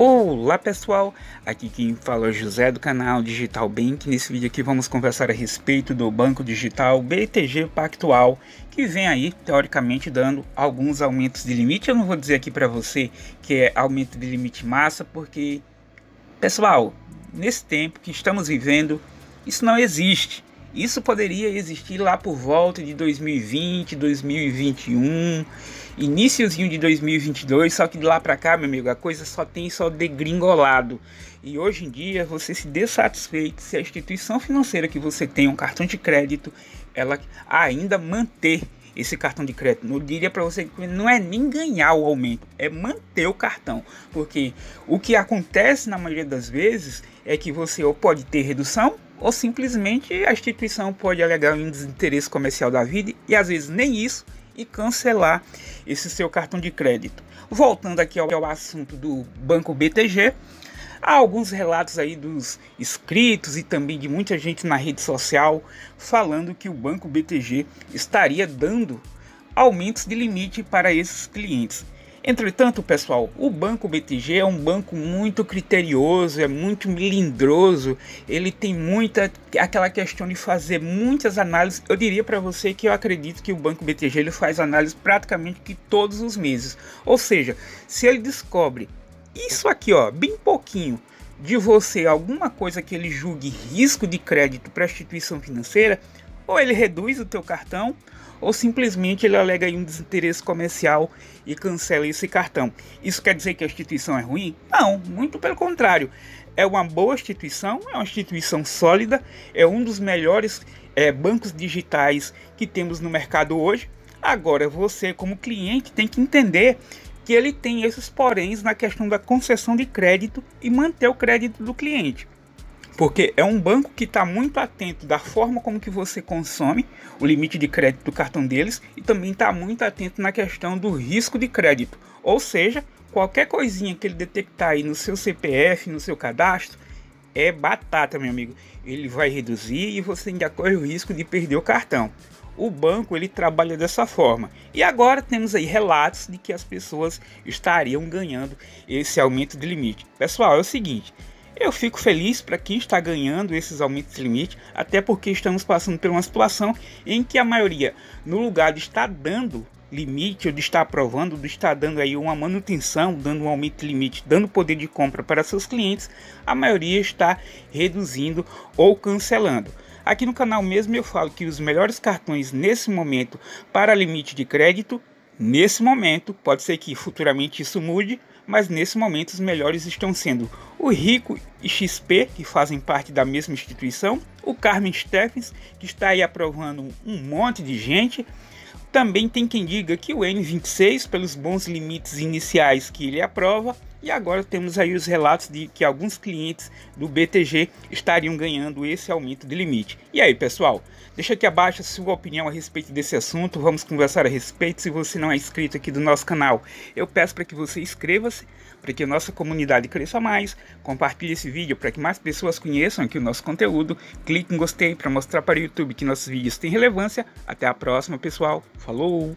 Olá pessoal, aqui quem fala é José do canal Digital Bank. Nesse vídeo aqui vamos conversar a respeito do Banco Digital BTG Pactual, que vem aí teoricamente dando alguns aumentos de limite. Eu não vou dizer aqui para você que é aumento de limite massa, porque pessoal, nesse tempo que estamos vivendo, isso não existe. Isso poderia existir lá por volta de 2020, 2021, iníciozinho de 2022, só que de lá para cá, meu amigo, a coisa só tem só degringolado. E hoje em dia, você se dessatisfeito se a instituição financeira que você tem um cartão de crédito, ela ainda manter esse cartão de crédito. Eu diria para você que não é nem ganhar o aumento, é manter o cartão. Porque o que acontece na maioria das vezes é que você ou pode ter redução ou simplesmente a instituição pode alegar um desinteresse comercial da vida e às vezes nem isso e cancelar esse seu cartão de crédito. Voltando aqui ao, ao assunto do Banco BTG, há alguns relatos aí dos inscritos e também de muita gente na rede social falando que o Banco BTG estaria dando aumentos de limite para esses clientes. Entretanto, pessoal, o Banco BTG é um banco muito criterioso, é muito melindroso, ele tem muita aquela questão de fazer muitas análises. Eu diria para você que eu acredito que o Banco BTG ele faz análise praticamente que todos os meses. Ou seja, se ele descobre isso aqui, ó, bem pouquinho de você alguma coisa que ele julgue risco de crédito para a instituição financeira, ou ele reduz o teu cartão, ou simplesmente ele alega um desinteresse comercial e cancela esse cartão. Isso quer dizer que a instituição é ruim? Não, muito pelo contrário. É uma boa instituição, é uma instituição sólida, é um dos melhores é, bancos digitais que temos no mercado hoje. Agora, você, como cliente, tem que entender que ele tem esses poréns na questão da concessão de crédito e manter o crédito do cliente porque é um banco que está muito atento da forma como que você consome o limite de crédito do cartão deles e também está muito atento na questão do risco de crédito, ou seja, qualquer coisinha que ele detectar aí no seu CPF, no seu cadastro, é batata, meu amigo. Ele vai reduzir e você ainda corre o risco de perder o cartão. O banco ele trabalha dessa forma. E agora temos aí relatos de que as pessoas estariam ganhando esse aumento de limite. Pessoal, é o seguinte, eu fico feliz para quem está ganhando esses aumentos de limite, até porque estamos passando por uma situação em que a maioria, no lugar de estar dando limite, ou de estar aprovando, de estar dando aí uma manutenção, dando um aumento de limite, dando poder de compra para seus clientes, a maioria está reduzindo ou cancelando. Aqui no canal mesmo eu falo que os melhores cartões nesse momento para limite de crédito, nesse momento, pode ser que futuramente isso mude, mas nesse momento os melhores estão sendo o Rico e XP, que fazem parte da mesma instituição, o Carmen Steffens, que está aí aprovando um monte de gente. Também tem quem diga que o N26, pelos bons limites iniciais que ele aprova, e agora temos aí os relatos de que alguns clientes do BTG estariam ganhando esse aumento de limite. E aí, pessoal? Deixa aqui abaixo a sua opinião a respeito desse assunto, vamos conversar a respeito. Se você não é inscrito aqui do nosso canal, eu peço para que você inscreva-se, para que a nossa comunidade cresça mais, compartilhe esse vídeo para que mais pessoas conheçam aqui o nosso conteúdo, clique em gostei para mostrar para o YouTube que nossos vídeos têm relevância. Até a próxima, pessoal. Falou!